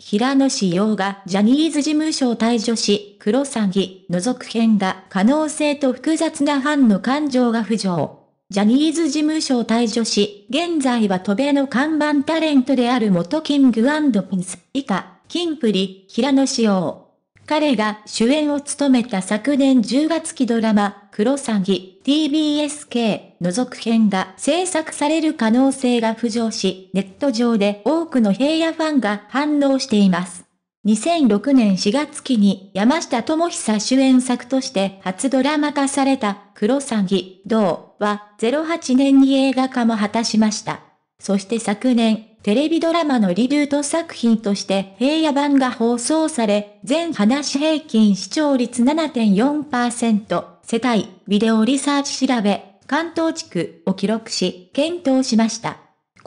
平野紫耀がジャニーズ事務所を退所し、黒詐欺、除く編が可能性と複雑なファンの感情が浮上。ジャニーズ事務所を退所し、現在は渡米の看板タレントである元キングピンス、以下、キンプリ、平野紫耀。彼が主演を務めた昨年10月期ドラマ、黒詐欺、TBSK、除く編が制作される可能性が浮上し、ネット上で大くの平野ファンが反応しています。2006年4月期に山下智久主演作として初ドラマ化された黒詐欺、銅は08年に映画化も果たしました。そして昨年、テレビドラマのリブート作品として平野版が放送され、全話平均視聴率7.4%、世帯、ビデオリサーチ調べ、関東地区を記録し、検討しました。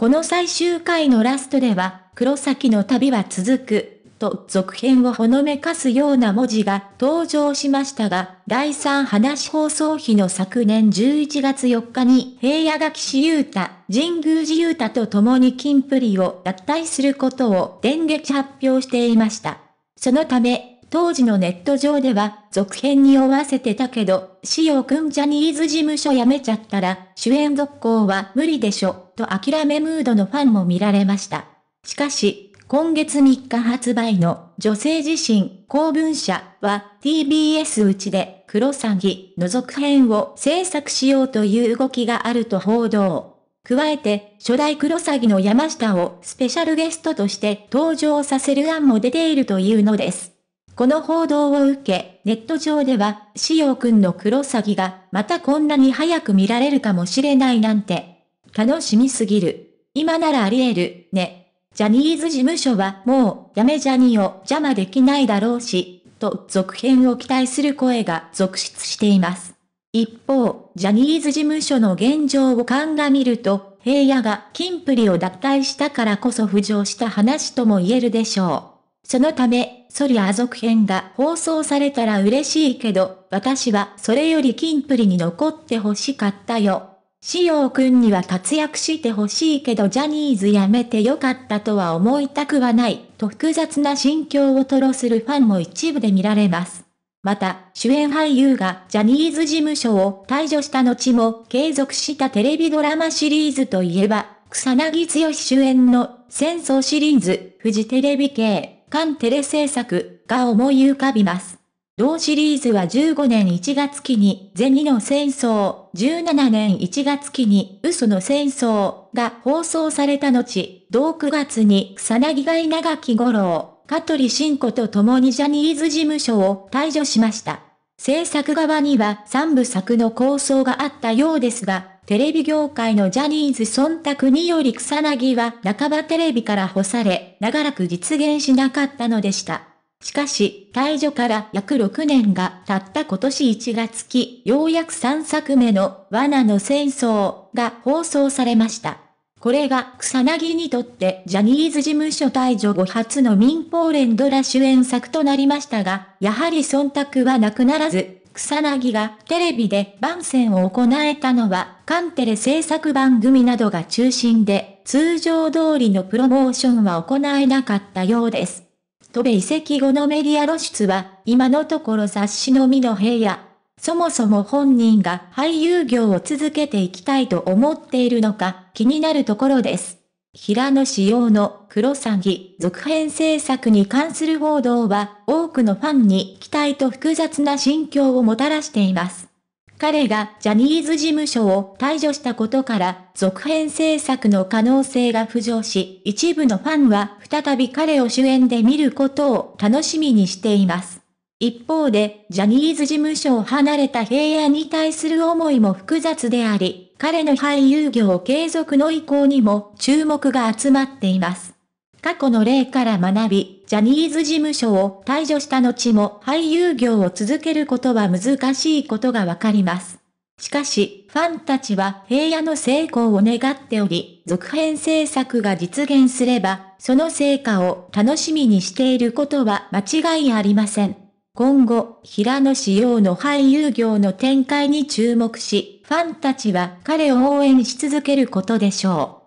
この最終回のラストでは、黒崎の旅は続く、と続編をほのめかすような文字が登場しましたが、第3話放送日の昨年11月4日に平野垣氏優太、神宮寺優太と共に金プリを脱退することを電撃発表していました。そのため、当時のネット上では、続編に追わせてたけど、しおくんジャニーズ事務所辞めちゃったら、主演続行は無理でしょ、と諦めムードのファンも見られました。しかし、今月3日発売の女性自身公文社は TBS うちでクロサギの続編を制作しようという動きがあると報道。加えて、初代クロサギの山下をスペシャルゲストとして登場させる案も出ているというのです。この報道を受け、ネット上では、しようくんのクロサギが、またこんなに早く見られるかもしれないなんて。楽しみすぎる。今ならあり得る、ね。ジャニーズ事務所は、もう、やめジャニを邪魔できないだろうし、と、続編を期待する声が続出しています。一方、ジャニーズ事務所の現状を鑑みると、平野がキンプリを脱退したからこそ浮上した話とも言えるでしょう。そのため、ソリア続編が放送されたら嬉しいけど、私はそれより金プリに残ってほしかったよ。シオウくんには活躍してほしいけどジャニーズ辞めてよかったとは思いたくはない、と複雑な心境を吐露するファンも一部で見られます。また、主演俳優がジャニーズ事務所を退場した後も継続したテレビドラマシリーズといえば、草薙剛主演の戦争シリーズ、フジテレビ系。関テレ制作が思い浮かびます。同シリーズは15年1月期にゼニの戦争、17年1月期に嘘の戦争が放送された後、同9月に草薙が稲垣五郎、香取慎子と共にジャニーズ事務所を退場しました。制作側には3部作の構想があったようですが、テレビ業界のジャニーズ忖度により草薙は半ばテレビから干され、長らく実現しなかったのでした。しかし、退場から約6年が経った今年1月期、ようやく3作目の罠の戦争が放送されました。これが草薙にとってジャニーズ事務所退場後初の民放連ドラ主演作となりましたが、やはり忖度はなくならず、草薙がテレビで番宣を行えたのは、カンテレ制作番組などが中心で、通常通りのプロモーションは行えなかったようです。戸部移籍後のメディア露出は、今のところ冊子のみの部屋。そもそも本人が俳優業を続けていきたいと思っているのか、気になるところです。平野紫耀の黒詐欺続編制作に関する報道は多くのファンに期待と複雑な心境をもたらしています。彼がジャニーズ事務所を退場したことから続編制作の可能性が浮上し、一部のファンは再び彼を主演で見ることを楽しみにしています。一方で、ジャニーズ事務所を離れた平野に対する思いも複雑であり、彼の俳優業継続の意向にも注目が集まっています。過去の例から学び、ジャニーズ事務所を退場した後も俳優業を続けることは難しいことがわかります。しかし、ファンたちは平野の成功を願っており、続編制作が実現すれば、その成果を楽しみにしていることは間違いありません。今後、平野紫耀の俳優業の展開に注目し、ファンたちは彼を応援し続けることでしょう。